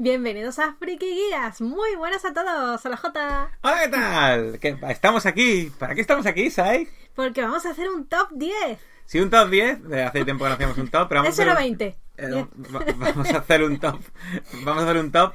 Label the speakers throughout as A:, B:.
A: Bienvenidos a Friki Guías, muy buenas a todos, hola Jota.
B: Hola, ¿qué tal? estamos aquí, ¿para qué estamos aquí, Sai?
A: Porque vamos a hacer un top 10.
B: Sí, un top 10, hace tiempo que no hacíamos un top, pero vamos a hacer... 20. Eh, vamos a hacer un top, vamos a hacer un top,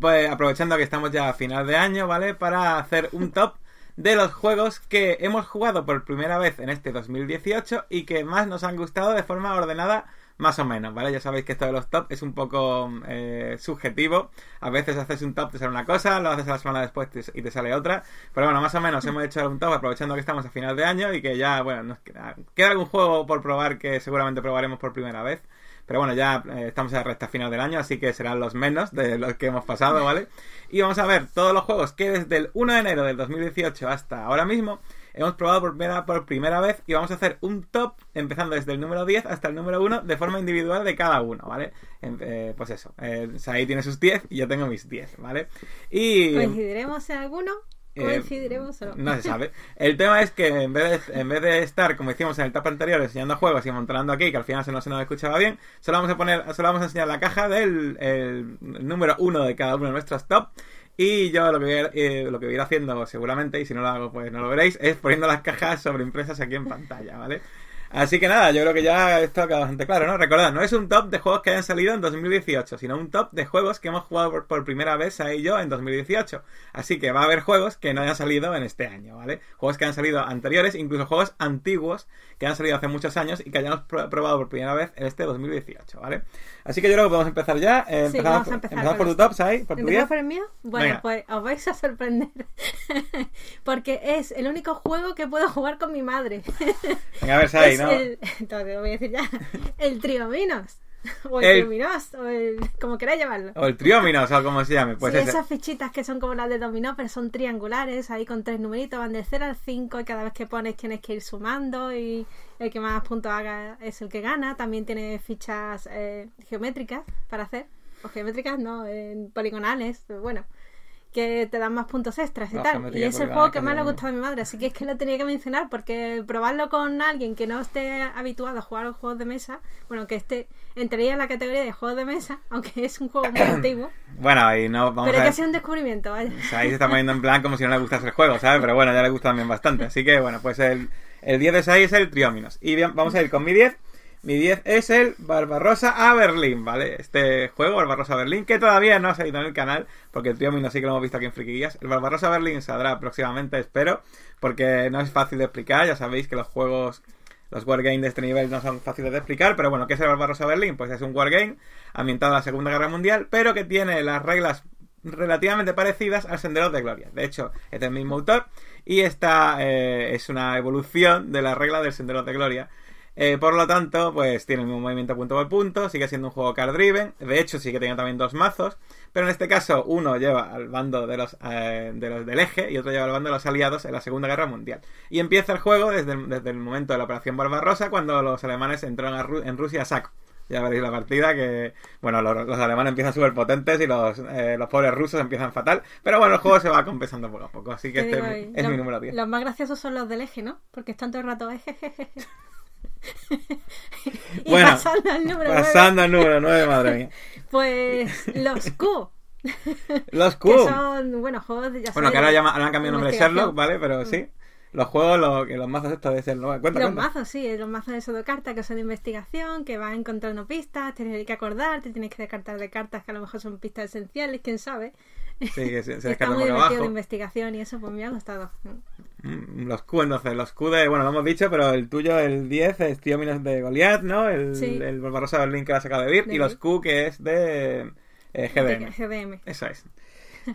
B: pues, aprovechando que estamos ya a final de año, ¿vale? Para hacer un top de los juegos que hemos jugado por primera vez en este 2018 y que más nos han gustado de forma ordenada más o menos, ¿vale? Ya sabéis que esto de los top es un poco eh, subjetivo. A veces haces un top, te sale una cosa, lo haces a la semana después y te sale otra. Pero bueno, más o menos hemos hecho un top aprovechando que estamos a final de año y que ya, bueno, nos queda, algún juego por probar que seguramente probaremos por primera vez. Pero bueno, ya eh, estamos a la recta final del año, así que serán los menos de los que hemos pasado, ¿vale? Y vamos a ver todos los juegos que desde el 1 de enero del 2018 hasta ahora mismo hemos probado por primera, por primera vez y vamos a hacer un top empezando desde el número 10 hasta el número 1 de forma individual de cada uno, ¿vale? Eh, pues eso, eh, tiene sus 10 y yo tengo mis 10, ¿vale? Y...
A: ¿Coincidiremos en alguno? Eh, ¿Coincidiremos o no? No se sabe.
B: El tema es que en vez, de, en vez de estar, como hicimos en el top anterior, enseñando juegos y montando aquí, que al final se nos, se nos escuchaba bien, solo vamos a poner, solo vamos a enseñar la caja del número 1 de cada uno de nuestros top. Y yo lo que, voy a, eh, lo que voy ir haciendo seguramente, y si no lo hago pues no lo veréis, es poniendo las cajas sobre impresas aquí en pantalla, ¿vale? Así que nada, yo creo que ya esto quedado bastante claro, ¿no? Recordad, no es un top de juegos que hayan salido en 2018, sino un top de juegos que hemos jugado por, primera vez ahí yo en 2018. Así que va a haber juegos que no hayan salido en este año, ¿vale? Juegos que han salido anteriores, incluso juegos antiguos que han salido hace muchos años y que hayamos probado por primera vez en este 2018, ¿vale? Así que yo creo que podemos empezar ya. sí, vamos a empezar empezamos por tu top, ¿sabes? ¿Por tu día? por
A: el mío? Bueno, pues os vais a sorprender. porque es el único juego que puedo jugar con mi madre.
B: Venga, a ver, Sai, El,
A: entonces ya. El Triominos. O el, o el. como queráis llamarlo. O el
B: Triominos, o como se llame. Pues esas
A: fichitas que son como las de dominó, pero son triangulares, ahí con tres numeritos, van de 0 al 5 y cada vez que pones tienes que ir sumando y el que más puntos haga es el que gana. También tiene fichas eh, geométricas para hacer. O geométricas, no, en poligonales, bueno que te dan más puntos extras y tal. Y es el juego que más le ha gustado a mi madre, así que es que lo tenía que mencionar, porque probarlo con alguien que no esté habituado a jugar a los juegos de mesa, bueno, que esté, entraría en la categoría de juegos de mesa, aunque es un juego muy antiguo.
B: Bueno, y no vamos Pero que sido
A: un descubrimiento, O sea, ahí se está
B: poniendo en plan como si no le gustase el juego, ¿sabes? Pero bueno, ya le gusta también bastante. Así que bueno, pues el, el 10 de 6 es el Trióminos. Y vamos a ir con mi 10 mi 10 es el Barbarossa a Berlín, ¿vale? Este juego, Barbarossa a Berlín, que todavía no ha salido en el canal, porque el tío no sí que lo hemos visto aquí en Friquillas. El Barbarossa a Berlín saldrá próximamente, espero, porque no es fácil de explicar. Ya sabéis que los juegos, los wargames de este nivel no son fáciles de explicar, pero bueno, ¿qué es el Barbarossa a Berlín? Pues es un wargame ambientado a la Segunda Guerra Mundial, pero que tiene las reglas relativamente parecidas al Sendero de Gloria. De hecho, es del mismo autor y esta eh, es una evolución de la regla del Sendero de Gloria. Eh, por lo tanto, pues tiene el mismo movimiento punto por punto, sigue siendo un juego card driven, de hecho sí que tenía también dos mazos, pero en este caso uno lleva al bando de los, eh, de los del eje y otro lleva al bando de los aliados en la Segunda Guerra Mundial. Y empieza el juego desde el, momento de la Operación Barbarosa, cuando los alemanes entraron en Rusia a saco. Ya veréis la partida que, bueno, los, alemanes empiezan súper potentes y los, eh, los, pobres rusos empiezan fatal. Pero bueno, el juego se va compensando poco a poco, así que este es, mi, número 10. Los
A: más graciosos son los del eje, ¿no? Porque están todo el rato... Eh,
B: y pasando
A: al número pasando
B: 9. al número madre mía.
A: pues los Q.
B: los Q.
A: son, bueno, juegos de... bueno, que ahora, han cambiado el nombre de Sherlock, ¿vale? Pero mm. sí.
B: Los juegos, los, los mazos estos de Sherlock. Cuenta, los mazos,
A: sí. Los mazos de cartas que son de investigación, que encontrar encontrando pistas, tienes que acordarte, tienes que descartar de cartas que a lo mejor son pistas esenciales, quién sabe.
B: Sí, que se, se Está muy divertido de
A: investigación y eso pues me ha gustado.
B: Mm, los Q, entonces, los Q de, bueno, lo hemos dicho, pero el tuyo, el 10, es tío Minas de Goliath, ¿no? El, sí. el Barbarosa de Berlín que la saca de Vir, y los Q que es de eh, GDM. Eso es.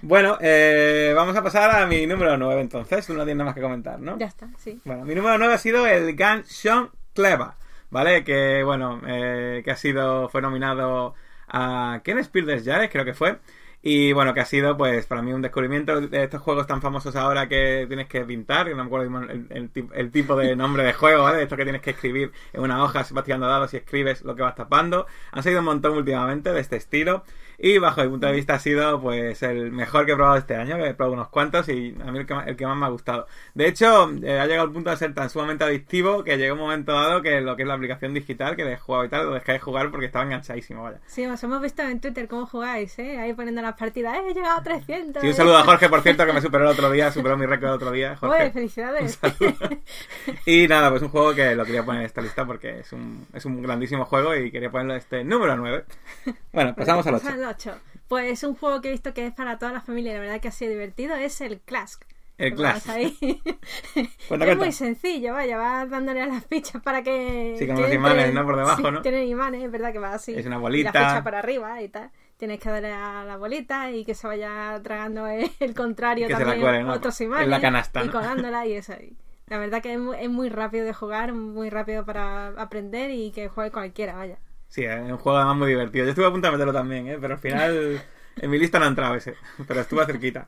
B: Bueno, eh, vamos a pasar a mi número 9 entonces. Tú no tienes nada más que comentar, ¿no?
A: Ya está, sí.
B: Bueno, mi número 9 ha sido el Ganshon Cleva, ¿vale? Que, bueno, eh, que ha sido, fue nominado a Ken ya Yares, creo que fue. Y bueno, que ha sido pues para mí un descubrimiento de estos juegos tan famosos ahora que tienes que pintar, que no me acuerdo el, tipo de nombre de juego, de esto que tienes que escribir en una hoja, tirando dados y escribes lo que vas tapando. Han salido un montón últimamente de este estilo. Y bajo mi punto de vista ha sido pues el mejor que he probado este año, que he probado unos cuantos y a mí el que, más, me ha gustado. De hecho, eh, ha llegado al punto de ser tan sumamente adictivo que llegó un momento dado que lo que es la aplicación digital, que de jugado y tal, lo dejáis de jugar porque estaba enganchadísimo,
A: Sí, os hemos visto en Twitter cómo jugáis, ¿eh? Ahí poniendo las partidas, ¡eh! He llegado a 300. Sí, un saludo a Jorge,
B: por cierto, que me superó el otro día, superó mi récord el otro día.
A: felicidades.
B: y nada, pues un juego que lo quería poner en esta lista porque es un, es un grandísimo juego y quería ponerlo en este número 9. Bueno, pasamos al 8.
A: Pues es un juego que he visto que es para toda la familia y la verdad que ha sido divertido. Es el Clask. El Clask. es muy sencillo, vaya, vas dándole a las fichas para que. Sí, como los imanes, ¿no? Por debajo, ¿no? Tienen imanes, es verdad que va así. Es una bolita. la ficha para arriba y tal. Tienes que darle a la bolita y que se vaya tragando el contrario también otros imanes. En la canasta. Y colándola y eso. ahí. La verdad que es muy, es muy, rápido de jugar, muy rápido para aprender y que juegue cualquiera, vaya.
B: Sí, es un juego además muy divertido. Yo estuve a punto de meterlo también, ¿eh? pero al final en mi lista no entraba ese, pero estuve cerquita.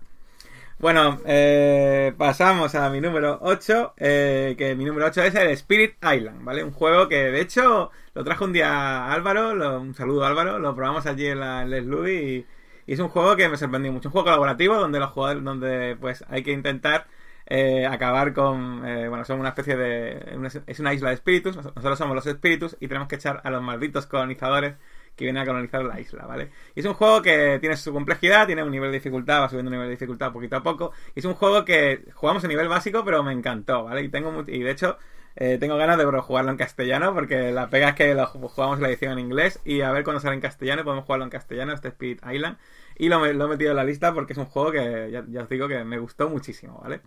B: Bueno, eh, pasamos a mi número 8, eh, que mi número 8 es el Spirit Island, ¿vale? Un juego que de hecho lo trajo un día Álvaro, un saludo Álvaro, lo probamos allí en, la, Les y, es un juego que me sorprendió mucho, un juego colaborativo donde los jugadores, donde pues hay que intentar eh, acabar con. Eh, bueno, son una especie de. es una isla de espíritus, nosotros somos los espíritus y tenemos que echar a los malditos colonizadores que vienen a colonizar la isla, ¿vale? Y es un juego que tiene su complejidad, tiene un nivel de dificultad, va subiendo un nivel de dificultad poquito a poco. Y es un juego que jugamos a nivel básico, pero me encantó, ¿vale? Y tengo y de hecho eh, tengo ganas de jugarlo en castellano, porque la pega es que lo jugamos la edición en inglés y a ver cuando sale en castellano, podemos jugarlo en castellano, este Spirit Island. Y lo, he metido en la lista porque es un juego que ya os digo que me gustó muchísimo, ¿vale?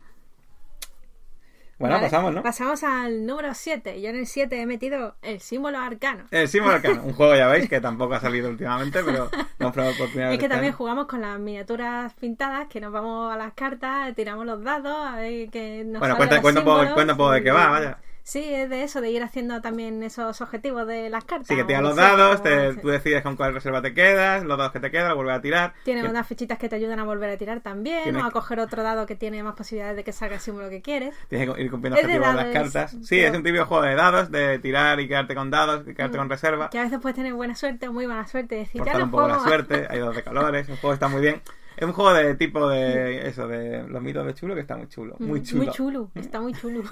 B: Bueno, pasamos, ¿no?
A: Pasamos al número 7. Yo en el 7 he metido el símbolo arcano. El símbolo arcano, un
B: juego ya veis que tampoco ha salido últimamente, pero lo Es que este también
A: jugamos con las miniaturas pintadas, que nos vamos a las cartas, tiramos los dados, a ver qué nos Bueno, un poco de qué va, vaya. Sí, es de eso, de ir haciendo también esos objetivos de las cartas. Sí, que tiras los dados, tú
B: decides con cuál reserva te quedas, los dados que te quedan, vuelves a tirar. Tiene unas
A: fichitas que te ayudan a volver a tirar también, o a coger otro dado que tiene más posibilidades de que salga el símbolo que quieres.
B: Tienes que ir cumpliendo los objetivos de, las cartas. sí, es un típico juego de dados, de tirar y quedarte con dados, y quedarte mm, con reserva. Que
A: a veces puedes tener buena suerte o muy mala suerte. Decir, ya un poco la suerte,
B: hay dos de calores, el juego está muy bien. Es un juego de tipo de eso, de los mitos de chulo que está muy chulo. Mm, muy chulo. Muy
A: chulo, está muy chulo.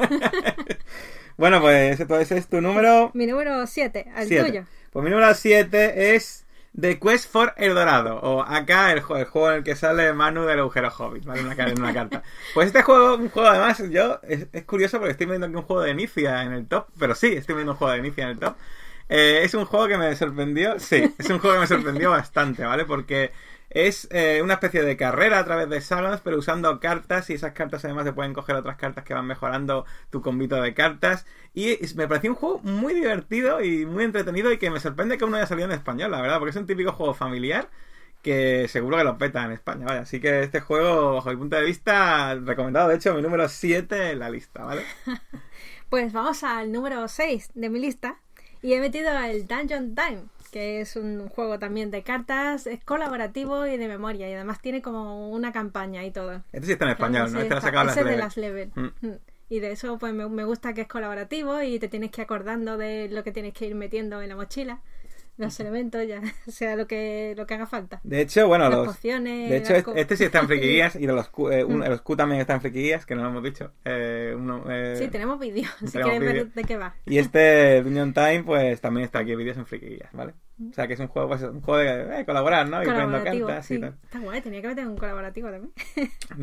B: bueno, pues entonces es tu número.
A: Mi número 7, al tuyo.
B: Pues mi número 7 es The Quest for El Dorado, o acá el juego, el en el que sale Manu del agujero hobbit, ¿vale? Una, en una carta. Pues este juego, un juego además, yo, es, curioso porque estoy viendo aquí un juego de Inicia en el top, pero sí, estoy viendo un juego de Inicia en el top. Eh, es un juego que me sorprendió, sí, es un juego que me sorprendió bastante, ¿vale? Porque es eh, una especie de carrera a través de salas, pero usando cartas y esas cartas además te pueden coger otras cartas que van mejorando tu convito de cartas. Y me pareció un juego muy divertido y muy entretenido y que me sorprende que uno haya salido en español, la verdad, porque es un típico juego familiar que seguro que lo peta en España, ¿vale? Así que este juego, bajo mi punto de vista, recomendado, de hecho, mi número 7 en la lista, ¿vale?
A: pues vamos al número 6 de mi lista y he metido el Dungeon Time que es un juego también de cartas, es colaborativo y de memoria, y además tiene como una campaña y todo. Este sí está en español, ¿no? Este lo de las level. Mm. Mm. Y de eso, pues me, me, gusta que es colaborativo y te tienes que ir acordando de lo que tienes que ir metiendo en la mochila. los elementos, ya, sea, lo que, lo que haga falta. De hecho, bueno, las los, pociones. De hecho, este, sí está en friquillas
B: y los Q, eh, mm. los Q también están en friquillas, que no lo hemos dicho. Eh, eh, sí, tenemos vídeos, si quieren ver de qué va. Y este Union Time, pues también está aquí, vídeos en friquillas, ¿vale? O sea, que es un juego, pues, un juego de colaborar, ¿no? Y poniendo cantas y tal.
A: Está guay, tenía que meter un colaborativo también.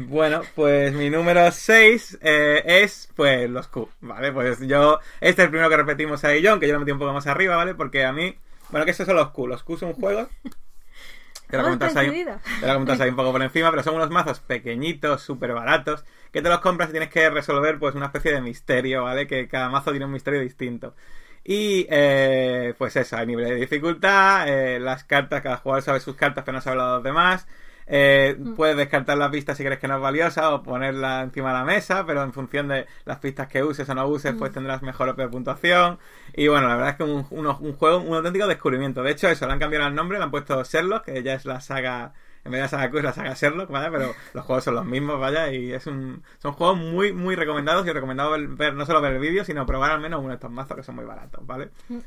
B: bueno, pues mi número 6 eh, es, pues, los Q, ¿vale? Pues yo, este es el primero que repetimos a John, que yo lo metí un poco más arriba, ¿vale? Porque a mí bueno, que esos son los Q. Los Q son juegos.
A: Te lo, comentas ahí,
B: te ahí un poco por encima, pero son unos mazos pequeñitos, súper baratos, que te los compras y tienes que resolver pues una especie de misterio, ¿vale? Que cada mazo tiene un misterio distinto. Y eh, pues eso, hay nivel de dificultad, eh, las cartas, cada jugador sabe sus cartas pero no sabe las de los demás. Eh, mm. Puedes descartar las pistas si crees que no es valiosa o ponerla encima de la mesa, pero en función de las pistas que uses o no uses, pues mm. tendrás mejor o puntuación. Y bueno, la verdad es que un, un, juego, un auténtico descubrimiento. De hecho, eso, le han cambiado el nombre, le han puesto Sherlock, que ya es la saga en vez de la saga Q, la saga Sherlock, ¿vale? Pero los juegos son los mismos, vaya, y es un, son juegos muy, muy recomendados y recomendado ver, no solo ver el vídeo, sino probar al menos uno de estos mazos que son muy baratos, ¿vale? Mm.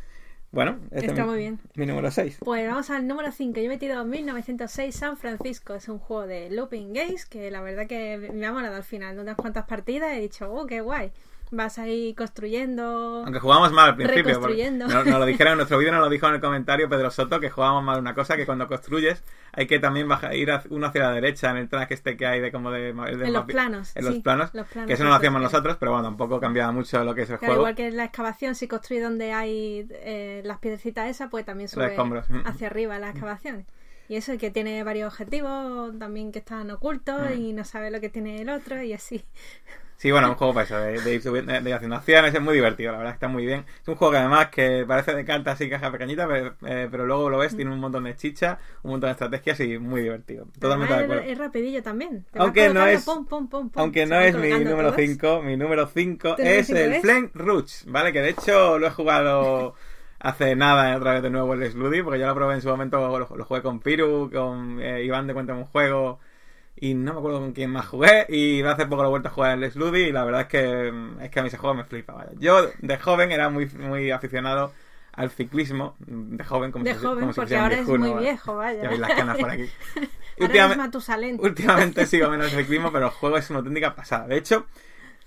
B: Bueno, este está muy bien. Mi número 6.
A: Pues vamos al número 5. Yo he metido 1906 San Francisco. Es un juego de Looping Games que la verdad que me ha molado al final. De unas cuantas partidas he dicho, oh, qué guay vas a ir construyendo. Aunque
B: jugamos mal al principio. Nos, nos, lo dijeron en nuestro vídeo, nos lo dijo en el comentario Pedro Soto, que jugábamos mal una cosa, que cuando construyes hay que también ir uno hacia la derecha en el track este que hay de como de... en los planos. En los, planos, Que eso no lo hacíamos nosotros, pero bueno, tampoco cambiaba mucho lo que es el juego. Igual que
A: en la excavación, si construyes donde hay eh, las piedrecitas esas, pues también sube mm. hacia arriba la mm. excavación Y eso, que tiene varios objetivos también que están ocultos mm. y no sabe lo que tiene el otro y así.
B: Sí, bueno, un juego para eso, de, de ir de, haciendo acciones, es muy divertido, la verdad está muy bien. Es un juego que además que parece de cartas y caja pequeñita, eh, pero, luego lo ves, tiene un montón de chicha, un montón de estrategias y muy divertido. Totalmente
A: Es, rapidillo también. aunque no es, mi número 5,
B: mi número 5 es el Flame Rouge, ¿vale? Que de hecho lo he jugado... hace nada eh, otra vez de nuevo el Sludy, porque yo lo probé en su momento, lo, jugué con Piru, con eh, Iván de Cuenta un Juego, y no me acuerdo con quién más jugué y hace poco lo he vuelto a jugar en Les y la verdad es que mm, es que a mí ese juego me flipa vaya. yo de joven era muy muy aficionado al ciclismo mm, de joven como de joven porque ahora es muy viejo vaya ya las canas por aquí últimamente,
A: últimamente sigo
B: menos el ciclismo pero el juego es una auténtica pasada de hecho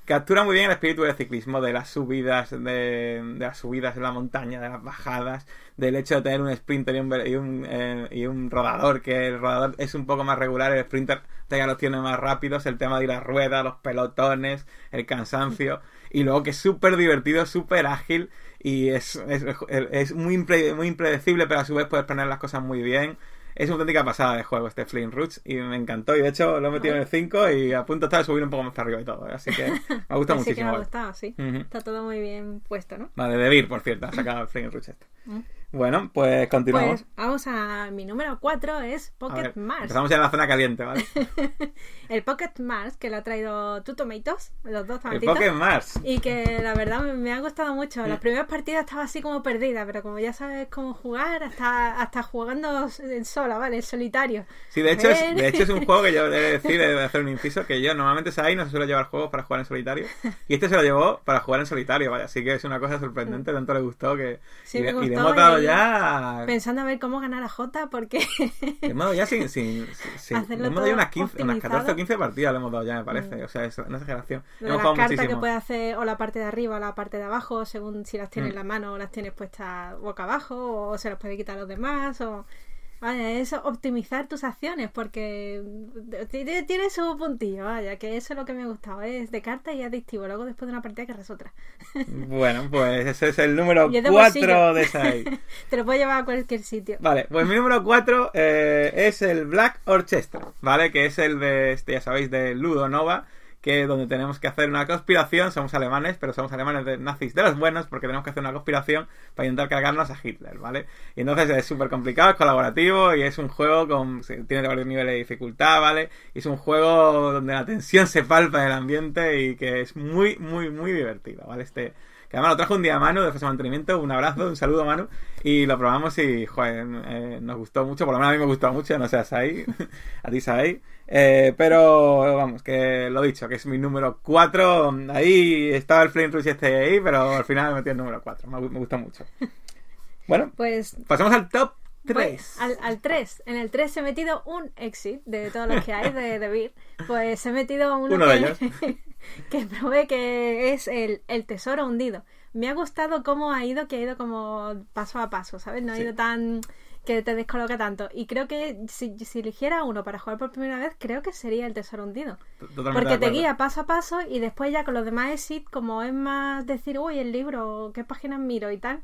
B: Captura muy bien el espíritu del ciclismo, de las subidas, de, las subidas en la montaña, de las bajadas, del hecho de tener un sprinter y un, eh, y un, rodador, que el rodador es un poco más regular, el sprinter ya los tiene más rápidos, el tema de las ruedas, los pelotones, el cansancio, y luego que es súper divertido, súper ágil, y es, es, muy, muy impredecible, pero a su vez puedes poner las cosas muy bien. Es una auténtica pasada de juego este Flame Roots y me encantó. Y de hecho lo he metido ah. en el 5 y a punto está de subir un poco más arriba y todo. ¿eh? Así que me gusta gustado muchísimo. Que
A: me sí. Está todo muy bien puesto, ¿no?
B: Vale, de Vir, por cierto, ha sacado Flame Roots este. Mm. Bueno, pues continuamos. Pues
A: vamos a mi número 4 es Pocket Mars. Empezamos ya en
B: la zona caliente, ¿vale?
A: el Pocket Mars que lo ha traído tú Tomatoes, los dos tomatitos. El Pocket Mars. Y que la verdad me, ha gustado mucho. Las mm. primeras partidas estaba así como perdida, pero como ya sabes cómo jugar, hasta, hasta jugando en sola, ¿vale? En solitario.
B: Sí, de hecho, es, de hecho es un juego que yo debo decir, debo hacer un inciso, que yo normalmente ahí no se suele llevar juegos para jugar en solitario. Y este se lo llevó para jugar en solitario, ¿vale? Así que es una cosa sorprendente, mm. tanto le gustó que... Sí, y, me gustó, Pensando
A: a ver cómo ganar a Jota, porque. hemos
B: ya dado unas, unas 14 o 15 partidas, le hemos dado ya, me parece. Mm. O sea, es una exageración. Lo carta que puede
A: hacer o la parte de arriba o la parte de abajo, según si las tienes en mm. la mano o las tienes puestas boca abajo, o se las puede quitar a los demás, o. Vaya, es optimizar tus acciones porque tiene, su puntillo, vaya, que eso es lo que me gustaba, es de carta y adictivo, luego después de una partida que otra
B: Bueno, pues ese es el número 4 de Sai.
A: Te lo puedo llevar a cualquier sitio.
B: Vale, pues mi número 4 eh, es el Black Orchestra, ¿vale? Que es el de, este, ya sabéis, de Ludo Nova que donde tenemos que hacer una conspiración, somos alemanes, pero somos alemanes nazis de los buenos, porque tenemos que hacer una conspiración para intentar cargarnos a Hitler, ¿vale? Y entonces es súper complicado, es colaborativo y es un juego con. tiene varios niveles de dificultad, ¿vale? Y es un juego donde la tensión se palpa del ambiente y que es muy, muy, muy divertido, ¿vale? Este que además lo trajo un día a Manu de Fase de Mantenimiento. Un abrazo, un saludo, a mano Y lo probamos y, eh, nos gustó mucho. Por lo menos a mí me gustó mucho, no seas ahí. a ti, Saí. Eh, pero vamos, que lo he dicho, que es mi número 4. Ahí estaba el Flame Rush este ahí, pero al final me metí el número 4. Me, me gusta mucho. Bueno, pues pasamos al top 3.
A: al, 3. En el 3 he metido un exit de todos los que hay de, de Beer. Pues he metido uno, de ellos. que probé que es el, el, tesoro hundido. Me ha gustado cómo ha ido, que ha ido como paso a paso, ¿sabes? No ha ido tan que te descoloca tanto. Y creo que si, eligiera uno para jugar por primera vez, creo que sería el Tesoro Hundido.
B: Porque te guía
A: paso a paso y después ya con los demás exit, como es más decir, uy, el libro, qué páginas miro y tal,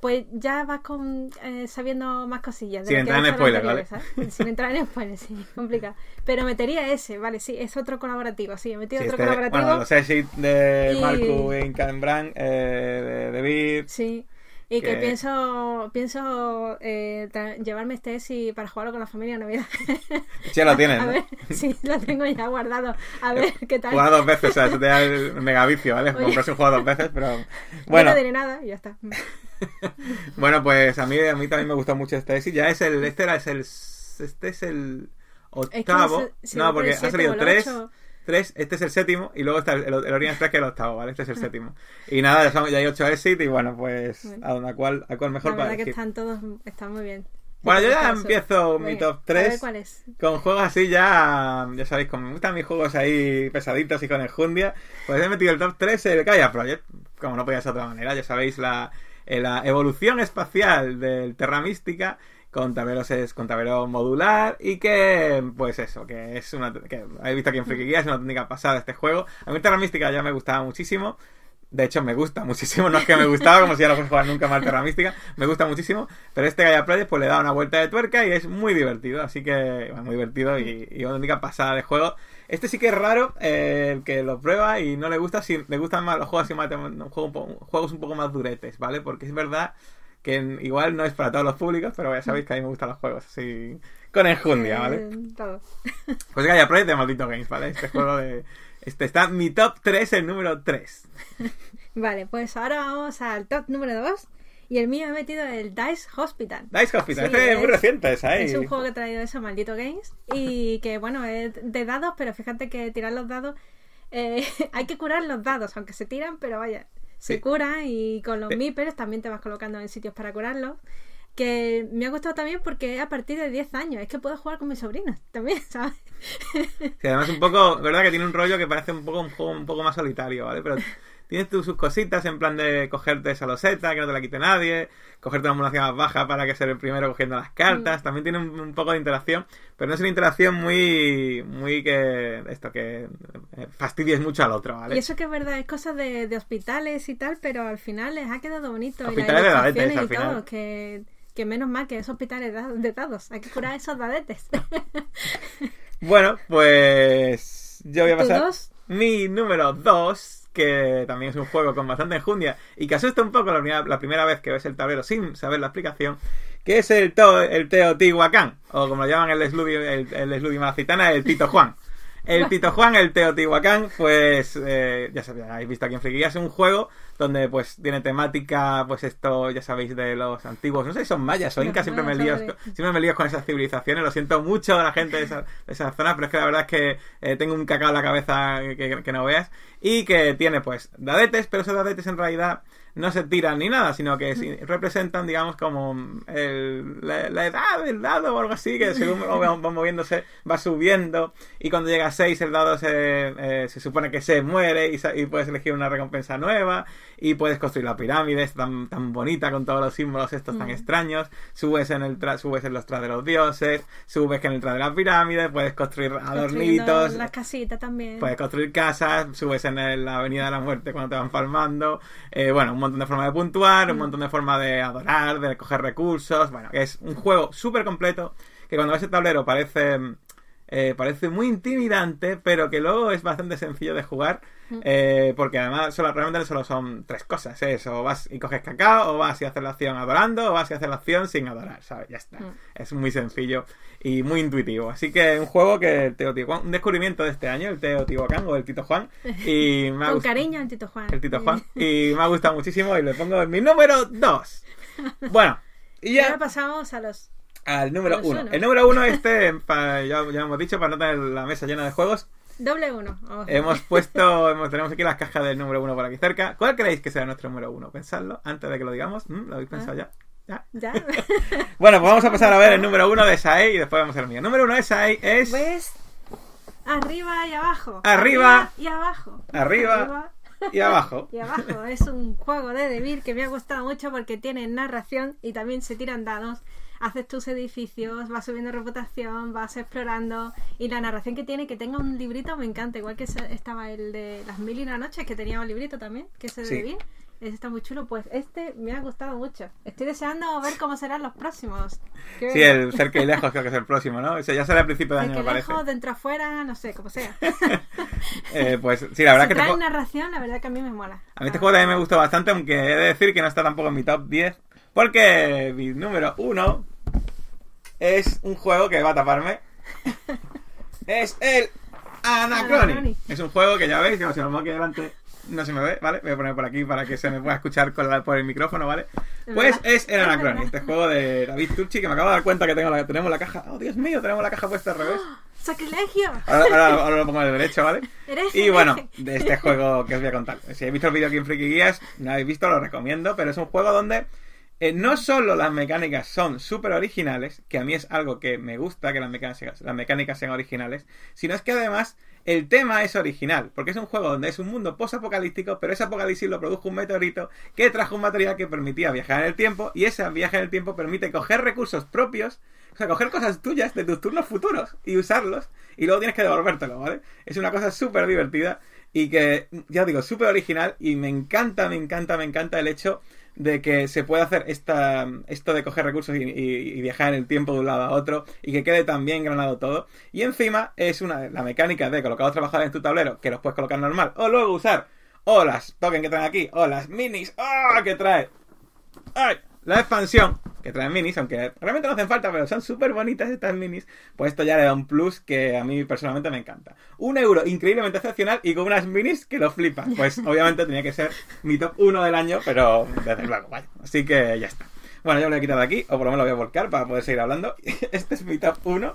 A: pues ya vas con, eh, sabiendo más cosillas. Sin entrar en spoiler, ¿vale? Sin entrar en spoiler, sí, complicado. Pero metería ese, vale, sí, es otro colaborativo, sí, he metido otro este, colaborativo. Bueno, los
B: sé de Marco en Cambran, eh, de David. Sí. Y que,
A: pienso pienso eh, llevarme este ESI para jugarlo con la familia en Navidad.
B: sí lo tienes. a ver,
A: sí, lo tengo ya guardado. A ver eh, qué tal. Juega dos
B: veces, o sea, eso te da el megavicio, ¿vale? Comprarse un juego dos veces, pero. Bueno. No diré
A: nada y ya está
B: bueno, pues a mí, a mí también me gusta mucho este. Sí, ya es el. Este es el. Este es el octavo. no, porque ha salido tres. Tres, este es el séptimo y luego está el, el Orient que es el octavo, ¿vale? Este es el ah. séptimo. Y nada, ya, hay 8 exit y bueno, pues a, a, cuál, a cuál mejor La para que están
A: todos, están muy bien.
B: Bueno, yo ya empiezo mi top 3 cuál es. con juegos así ya, ya sabéis, como me gustan mis juegos ahí pesaditos y con el jundia pues he metido el top 3 el kaya Project, como no podía ser de otra manera, ya sabéis la, la evolución espacial del Terra Mística con tableros es con tablero modular y que pues eso que es una que he visto aquí en Freaky es una técnica pasada este juego a mí Terra Mística ya me gustaba muchísimo de hecho, me gusta muchísimo. No es que me gustaba, como si ya no fuera jugar nunca más Terra Mística. Me gusta muchísimo. Pero este Gaia Project pues le da una vuelta de tuerca y es muy divertido. Así que, bueno, muy divertido y, una técnica pasada de juego. Este sí que es raro eh, el que lo prueba y no le gusta si le gustan más los juegos, juegos un poco más duretes, ¿vale? Porque es verdad que igual no es para todos los públicos, pero ya sabéis que a mí me gustan los juegos así con enjundia, ¿vale?
A: Eh,
B: pues que haya de maldito games, ¿vale? Este juego de... Este está mi top 3, el número 3.
A: Vale, pues ahora vamos al top número 2 y el mío he metido el Dice Hospital. Dice Hospital, es, muy
B: reciente esa, ¿eh? Es un juego
A: que he traído eso, Maldito Games. Y que, bueno, es de dados, pero fíjate que tirar los dados. Eh, hay que curar los dados, aunque se tiran, pero vaya, se curan y con los sí. también te vas colocando en sitios para curarlos que me ha gustado también porque a partir de 10 años. Es que puedo jugar con mis sobrinos también, ¿sabes?
B: además un poco, verdad que tiene un rollo que parece un poco un juego un poco más solitario, ¿vale? Pero tienes tú sus cositas en plan de cogerte esa loseta que no te la quite nadie, cogerte una ambulancia más baja para que ser el primero cogiendo las cartas. Mm. También tiene un, poco de interacción, pero no es una interacción muy, muy que esto que eh, fastidies mucho al otro, ¿vale? Y eso
A: que es verdad, es cosa de, de hospitales y tal, pero al final les ha quedado bonito. Hospitales y de dadetes, que, menos mal que esos hospitales de dados, hay que curar esos dadetes.
B: bueno, pues yo voy a pasar. Mi número 2 que también es un juego con bastante enjundia y que asusta un poco la primera, vez que ves el tablero sin saber la explicación, que es el, el Teotihuacán, o como lo llaman el Slubi, el, el el Tito Juan. El Tito Juan, el Teotihuacán, pues eh, ya sabéis, habéis visto aquí en Friquilla, es un juego donde pues tiene temática, pues esto ya sabéis de los antiguos, no sé si son mayas o incas, siempre me, lío, siempre me lío con esas civilizaciones, lo siento mucho a la gente de esas de zona, pero es que la verdad es que eh, tengo un cacao en la cabeza que, que, no veas, y que tiene pues dadetes, pero esos dadetes en realidad no se tiran ni nada, sino que mm. representan, digamos, como mm, el, la, edad del dado o algo así, que según va, moviéndose, va subiendo, y cuando llega a 6 el dado se, eh, se supone que se muere y, puedes elegir una recompensa nueva, y puedes construir la pirámide, tan, tan bonita con todos los símbolos estos tan mm. extraños, subes en, el subes en los tras de los dioses, subes que en el tras de la pirámide, puedes construir adornitos. Las
A: casitas también. Puedes
B: construir casas, subes en la avenida de la muerte cuando te van farmando, eh, bueno, un montón de forma de puntuar, un mm. montón de forma de adorar, de coger recursos. Bueno, es un juego súper completo que cuando ves el tablero parece eh, parece muy intimidante, pero que luego es bastante sencillo de jugar. Mm. Eh, porque además solo, realmente solo son tres cosas, es ¿eh? o vas y coges cacao, o vas y haces la acción adorando, o vas y haces la acción sin adorar, Ya está. Mm. Es muy sencillo y muy intuitivo. Así que un juego que el Teotihuacán, un descubrimiento de este año, el Teotihuacán o el Tito Juan. Y Con cariño
A: el Tito Juan. El Tito Juan.
B: y me ha gustado muchísimo y le pongo en mi número 2. Bueno. Y
A: ya... Ahora pasamos a los
B: al número uno. El número uno, este, ya, ya, hemos dicho, para no tener la mesa llena de juegos.
A: Doble uno. Hemos
B: puesto, tenemos aquí las cajas del número uno por aquí cerca. ¿Cuál creéis que sea nuestro número uno? Pensadlo antes de que lo digamos. ¿Mm? ¿Lo habéis pensado ah. ya?
A: ¿Ya? ¿Ya?
B: bueno, pues vamos a pasar a ver el número uno de Sae y después vamos a ver el mío. número uno de Sae es...
A: Arriba y abajo. Arriba, y abajo. Arriba. y abajo. Y abajo es un juego de Devir que me ha gustado mucho porque tiene narración y también se tiran dados haces tus edificios, vas subiendo reputación, vas explorando. Y la narración que tiene, que tenga un librito, me encanta. Igual que estaba el de Las Mil y una Noches, que tenía un librito también, que se debía. Sí. Ese está muy chulo. Pues este me ha gustado mucho. Estoy deseando ver cómo serán los próximos. sí, el cerca y lejos
B: creo que es el próximo, ¿no? O sea, ya será el principio de año, me parece. lejos,
A: dentro, afuera, no sé, como sea.
B: Eh, pues sí, la verdad si que... Trae
A: narración, la verdad que a mí me mola.
B: A mí este juego también me gustó bastante, aunque he de decir que no está tampoco en mi top 10 porque mi número uno es un juego que va a taparme. es el Anacronic. Es un juego que ya veis, que si lo me aquí delante. No se me ve, ¿vale? Voy a poner por aquí para que se me pueda escuchar por el micrófono, ¿vale? Pues es el Anacroni, este juego de David Turchi que me acabo de dar cuenta que tengo tenemos la caja. ¡Oh, Dios mío! Tenemos la caja puesta al revés. ¡Sacrilegio! Ahora, lo pongo de derecho, ¿vale? Y bueno, de este juego que os voy a contar. Si habéis visto el vídeo aquí en Freaky Guías, no habéis visto, lo recomiendo, pero es un juego donde eh, no solo las mecánicas son súper originales, que a mí es algo que me gusta que las mecánicas, las mecánicas sean originales, sino es que además el tema es original, porque es un juego donde es un mundo post-apocalíptico, pero ese apocalipsis lo produjo un meteorito que trajo un material que permitía viajar en el tiempo, y ese viaje en el tiempo permite coger recursos propios, o sea, coger cosas tuyas de tus turnos futuros y usarlos, y luego tienes que devolvértelo, ¿vale? Es una cosa súper divertida y que, ya digo, súper original, y me encanta, me encanta, me encanta el hecho de que se pueda hacer esta, esto de coger recursos y, viajar en el tiempo de un lado a otro y que quede tan bien granado todo. Y encima es una la mecánica de colocar los trabajadores en tu tablero, que los puedes colocar normal, o luego usar o las token que traen aquí, o las minis, ¡ah! que trae. ¡Ay! La expansión que traen minis, aunque realmente no hacen falta, pero son súper bonitas estas minis, pues esto ya le da un plus que a mí personalmente me encanta. Un euro increíblemente excepcional y con unas minis que lo flipan. Pues obviamente tenía que ser mi top 1 del año, pero desde luego, vale. Así que ya está. Bueno, yo lo he quitado de aquí, o por lo menos lo voy a volcar para poder seguir hablando. Este es mi top 1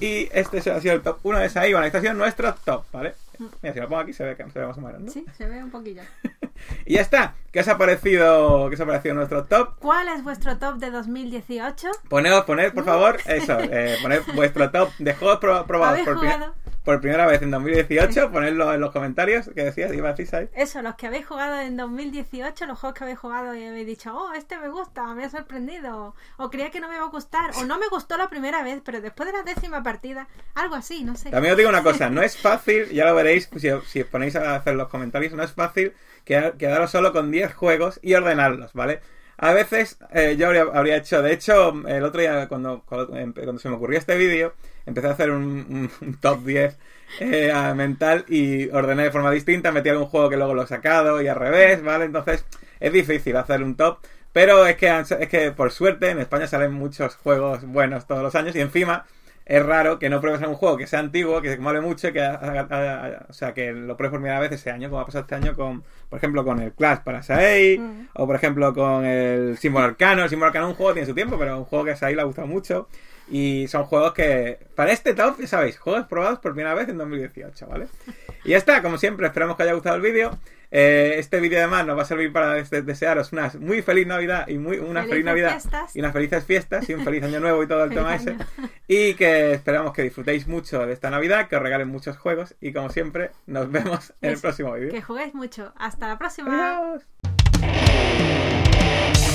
B: y este ha sido el top 1 de esa bueno Este ha sido nuestro top, ¿vale? Mm. Mira, si lo pongo aquí se ve, que se ve más o Sí,
A: se ve un poquillo.
B: y ya está. ¿Qué os ha parecido, qué os ha parecido nuestro top?
A: ¿Cuál es vuestro top de 2018?
B: ponedos poned, por uh. favor, eso, eh, poned vuestro top de juegos probados ¿Habéis por jugado? por primera vez en 2018, ponedlo en los comentarios que decías, iba a decir
A: Eso, los que habéis jugado en 2018, los juegos que habéis jugado y habéis dicho, oh, este me gusta, me ha sorprendido, o creía que no me iba a gustar, o no me gustó la primera vez, pero después de la décima partida, algo así, no sé. También os digo una cosa,
B: no es fácil, ya lo veréis si, os ponéis a hacer los comentarios, no es fácil quedaros solo con 10 juegos y ordenarlos, ¿vale? A veces eh, yo habría, hecho, de hecho, el otro día cuando, em, cuando, se me ocurrió este vídeo, empecé a hacer un, top 10 eh, mental y ordené de forma distinta, metí algún juego que luego lo he sacado y al revés, ¿vale? Entonces es difícil hacer un top, pero es que, es que por suerte en España salen muchos juegos buenos todos los años y encima es raro que no pruebes en un juego que sea antiguo, que se mueve mucho, que, o sea, que lo pruebes por primera vez ese año, como ha pasado este año con, por ejemplo, con el Clash para Sai, mm. o por ejemplo con el Símbolo Arcano. El Arcano es un juego, tiene su tiempo, pero es un juego que a Sai le ha gustado mucho. Y son juegos que, para este top, ya sabéis, juegos probados por primera vez en 2018, ¿vale? Y ya está, como siempre, esperamos que haya gustado el vídeo. Eh, este vídeo además nos va a servir para desearos una muy feliz Navidad y muy feliz Navidad unas felices fiestas y un feliz año nuevo y todo el tema ese. Y que esperamos que disfrutéis mucho de esta Navidad, que os regalen muchos juegos y como siempre nos vemos en el pues, próximo vídeo. Que
A: juguéis mucho. Hasta la próxima. Adiós.